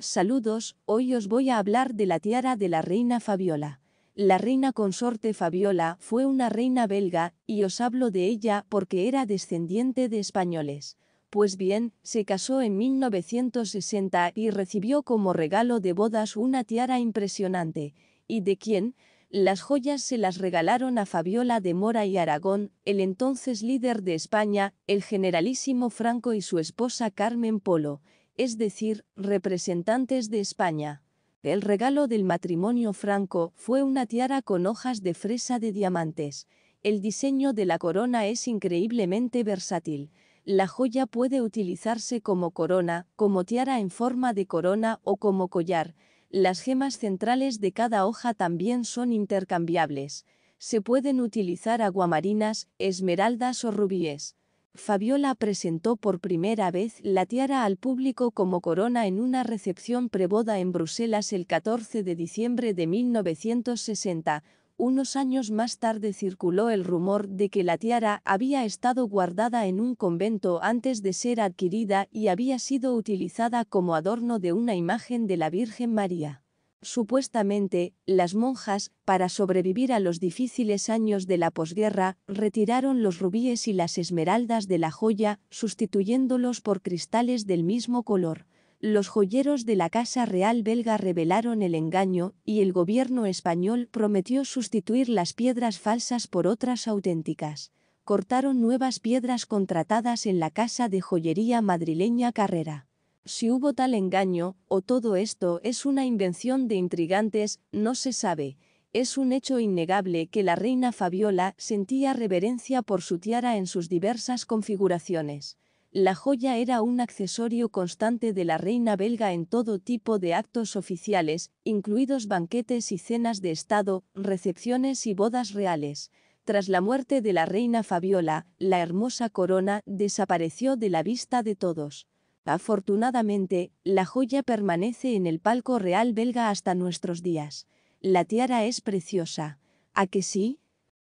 Saludos, hoy os voy a hablar de la tiara de la reina Fabiola. La reina consorte Fabiola fue una reina belga, y os hablo de ella porque era descendiente de españoles. Pues bien, se casó en 1960 y recibió como regalo de bodas una tiara impresionante. ¿Y de quién? Las joyas se las regalaron a Fabiola de Mora y Aragón, el entonces líder de España, el generalísimo Franco y su esposa Carmen Polo es decir, representantes de España. El regalo del matrimonio franco fue una tiara con hojas de fresa de diamantes. El diseño de la corona es increíblemente versátil. La joya puede utilizarse como corona, como tiara en forma de corona o como collar. Las gemas centrales de cada hoja también son intercambiables. Se pueden utilizar aguamarinas, esmeraldas o rubíes. Fabiola presentó por primera vez la tiara al público como corona en una recepción preboda en Bruselas el 14 de diciembre de 1960. Unos años más tarde circuló el rumor de que la tiara había estado guardada en un convento antes de ser adquirida y había sido utilizada como adorno de una imagen de la Virgen María. Supuestamente, las monjas, para sobrevivir a los difíciles años de la posguerra, retiraron los rubíes y las esmeraldas de la joya, sustituyéndolos por cristales del mismo color. Los joyeros de la Casa Real belga revelaron el engaño, y el gobierno español prometió sustituir las piedras falsas por otras auténticas. Cortaron nuevas piedras contratadas en la Casa de Joyería madrileña Carrera. Si hubo tal engaño, o todo esto es una invención de intrigantes, no se sabe. Es un hecho innegable que la reina Fabiola sentía reverencia por su tiara en sus diversas configuraciones. La joya era un accesorio constante de la reina belga en todo tipo de actos oficiales, incluidos banquetes y cenas de Estado, recepciones y bodas reales. Tras la muerte de la reina Fabiola, la hermosa corona desapareció de la vista de todos. Afortunadamente, la joya permanece en el palco real belga hasta nuestros días. La tiara es preciosa. ¿A que sí?